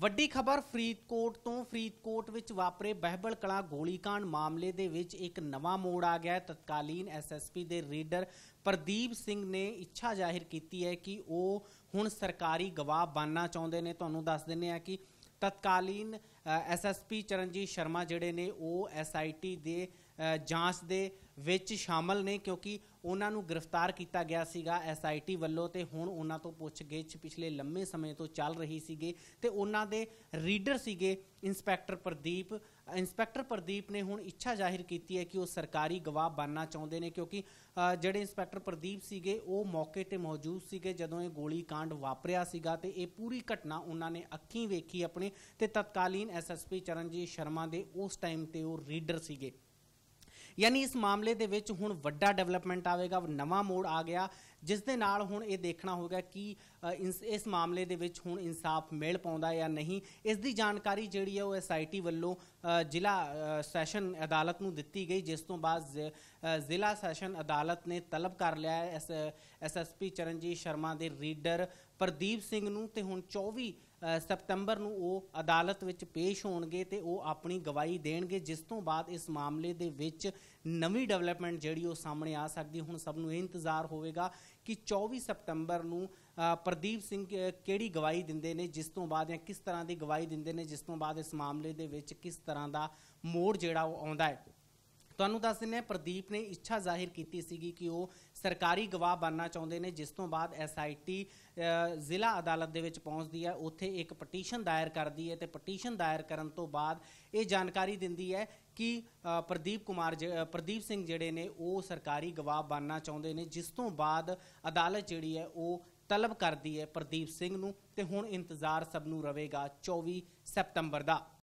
ਵੱਡੀ ਖਬਰ ਫਰੀਦਕੋਟ ਤੋਂ ਫਰੀਦਕੋਟ ਵਿੱਚ ਵਾਪਰੇ ਬਹਿਬਲ ਕਲਾ ਗੋਲੀकांड ਮਾਮਲੇ ਦੇ ਵਿੱਚ ਇੱਕ ਨਵਾਂ ਮੋੜ ਆ ਗਿਆ ਤਤਕਾਲੀਨ ਐਸਐਸਪੀ ਦੇ ਰੀਡਰ ਪ੍ਰਦੀਪ ਸਿੰਘ ਨੇ ਇੱਛਾ ਜ਼ਾਹਿਰ ਕੀਤੀ ਹੈ ਕਿ ਉਹ ਹੁਣ ਸਰਕਾਰੀ ਗਵਾਹ ਬਣਨਾ ਚਾਹੁੰਦੇ ਨੇ ਤੁਹਾਨੂੰ ਦੱਸ ਦਿੰਨੇ ਆ ਕਿ ਤਤਕਾਲੀਨ ਐਸਐਸਪੀ ਚਰਨਜੀਤ ਸ਼ਰਮਾ ਜਿਹੜੇ ਨੇ ਉਹ ਐਸਆਈਟੀ ਦੇ ਜਾਂਚ ਦੇ ਵਿੱਚ ਸ਼ਾਮਲ ਨੇ ਕਿਉਂਕਿ ਉਹਨਾਂ ਨੂੰ ਗ੍ਰਿਫਤਾਰ ਕੀਤਾ ਗਿਆ ਸੀਗਾ ਐਸਆਈਟੀ ਵੱਲੋਂ ਤੇ ਹੁਣ ਉਹਨਾਂ ਤੋਂ ਪੁੱਛਗਿੱਛ ਪਿਛਲੇ ਲੰਮੇ ਸਮੇਂ ਤੋਂ ਚੱਲ ਰਹੀ ਸੀਗੀ ਤੇ ਉਹਨਾਂ ਦੇ ਰੀਡਰ ਸੀਗੇ ਇੰਸਪੈਕਟਰ ਪ੍ਰਦੀਪ ਇੰਸਪੈਕਟਰ ਪ੍ਰਦੀਪ ਨੇ ਹੁਣ ਇੱਛਾ ਜ਼ਾਹਿਰ ਕੀਤੀ ਹੈ ਕਿ ਉਹ ਸਰਕਾਰੀ ਗਵਾਹ ਬਣਨਾ ਚਾਹੁੰਦੇ ਨੇ ਕਿਉਂਕਿ ਜਿਹੜੇ ਇੰਸਪੈਕਟਰ ਪ੍ਰਦੀਪ ਸੀਗੇ ਉਹ ਮੌਕੇ ਤੇ ਮੌਜੂਦ ਸੀਗੇ ਜਦੋਂ ਇਹ ਗੋਲੀ ਕਾਂਡ ਵਾਪਰਿਆ ਸੀਗਾ ਤੇ ਇਹ ਪੂਰੀ ਘਟਨਾ ਉਹਨਾਂ ਨੇ ਅੱਖੀਂ ਵੇਖੀ ਆਪਣੇ ਤੇ ਤਤਕਾਲੀਨ ਐਸਐਸਪੀ ਚਰਨਜੀਤ ਸ਼ਰਮਾ ਦੇ ਉਸ ਟਾਈਮ ਤੇ ਉਹ ਰੀਡਰ ਸੀਗੇ ਯਾਨੀ ਇਸ ਮਾਮਲੇ ਦੇ ਵਿੱਚ ਹੁਣ ਵੱਡਾ ਡਿਵੈਲਪਮੈਂਟ ਆਵੇਗਾ ਨਵਾਂ ਮੋੜ ਆ ਗਿਆ ਜਿਸ ਦੇ ਨਾਲ ਹੁਣ ਇਹ ਦੇਖਣਾ ਹੋਗਾ ਕਿ ਇਸ ਮਾਮਲੇ ਦੇ ਵਿੱਚ ਹੁਣ ਇਨਸਾਫ ਮਿਲ ਪਾਉਂਦਾ ਜਾਂ ਨਹੀਂ ਇਸ ਦੀ ਜਾਣਕਾਰੀ ਜਿਹੜੀ ਹੈ ਉਹ ਐਸਆਈਟੀ ਵੱਲੋਂ ਜ਼ਿਲ੍ਹਾ ਸੈਸ਼ਨ ਅਦਾਲਤ ਨੂੰ ਦਿੱਤੀ ਗਈ ਜਿਸ ਤੋਂ ਬਾਅਦ ਜ਼ਿਲ੍ਹਾ ਸੈਸ਼ਨ ਅਦਾਲਤ ਨੇ ਤਲਬ ਕਰ ਲਿਆ ਐਸਐਸਪੀ ਚਰਨਜੀਤ ਸ਼ਰਮਾ ਦੇ ਰੀਡਰ ਪ੍ਰਦੀਪ ਸਿੰਘ ਨੂੰ ਤੇ ਹੁਣ 24 ਸਤੰਬਰ ਨੂੰ ਉਹ ਅਦਾਲਤ ਵਿੱਚ ਪੇਸ਼ ਹੋਣਗੇ ਤੇ ਉਹ ਆਪਣੀ ਗਵਾਹੀ ਦੇਣਗੇ ਜਿਸ ਤੋਂ ਬਾਅਦ ਇਸ ਮਾਮਲੇ ਦੇ ਵਿੱਚ ਨਵੀਂ ਡਿਵੈਲਪਮੈਂਟ ਜਿਹੜੀ ਉਹ ਸਾਹਮਣੇ ਆ ਸਕਦੀ ਹੁਣ ਸਭ ਨੂੰ ਇਹ ਇੰਤਜ਼ਾਰ ਹੋਵੇਗਾ ਕਿ 24 ਸਤੰਬਰ ਨੂੰ ਪ੍ਰਦੀਪ ਸਿੰਘ ਕਿਹੜੀ ਗਵਾਹੀ ਦਿੰਦੇ ਨੇ ਜਿਸ ਤੋਂ ਬਾਅਦ ਜਾਂ ਕਿਸ ਤਰ੍ਹਾਂ ਦੀ ਗਵਾਹੀ ਦਿੰਦੇ ਨੇ ਜਿਸ ਤੋਂ ਬਾਅਦ ਇਸ ਮਾਮਲੇ ਦੇ ਵਿੱਚ ਕਿਸ ਤਰ੍ਹਾਂ ਦਾ ਮੋੜ ਜਿਹੜਾ ਉਹ ਆਉਂਦਾ ਹੈ ਤੁਹਾਨੂੰ ਦੱਸ ਦਿੰਨੇ ਪ੍ਰਦੀਪ ਨੇ ਇੱਛਾ ਜ਼ਾਹਿਰ ਕੀਤੀ ਸੀਗੀ ਕਿ ਉਹ ਸਰਕਾਰੀ ਗਵਾਹ ਬਣਨਾ ਚਾਹੁੰਦੇ ਨੇ ਜਿਸ ਤੋਂ ਬਾਅਦ ਐਸਆਈਟੀ ਜ਼ਿਲ੍ਹਾ ਅਦਾਲਤ ਦੇ ਵਿੱਚ ਪਹੁੰਚਦੀ ਹੈ ਉੱਥੇ ਇੱਕ ਪਟੀਸ਼ਨ ਦਾਇਰ ਕਰਦੀ ਹੈ ਤੇ ਪਟੀਸ਼ਨ ਦਾਇਰ ਕਰਨ ਤੋਂ ਬਾਅਦ ਇਹ ਜਾਣਕਾਰੀ ਦਿੰਦੀ ਹੈ ਕਿ ਪ੍ਰਦੀਪ ਕੁਮਾਰ ਪ੍ਰਦੀਪ ਸਿੰਘ ਜਿਹੜੇ ਨੇ ਉਹ ਸਰਕਾਰੀ ਗਵਾਹ ਬਣਨਾ ਚਾਹੁੰਦੇ ਨੇ ਜਿਸ ਤੋਂ ਬਾਅਦ ਅਦਾਲਤ ਜਿਹੜੀ ਹੈ ਉਹ ਤਲਬ ਕਰਦੀ ਹੈ ਪ੍ਰਦੀਪ ਸਿੰਘ ਨੂੰ ਤੇ ਹੁਣ ਇੰਤਜ਼ਾਰ ਸਭ ਨੂੰ ਰਹੇਗਾ 24 ਸਤੰਬਰ ਦਾ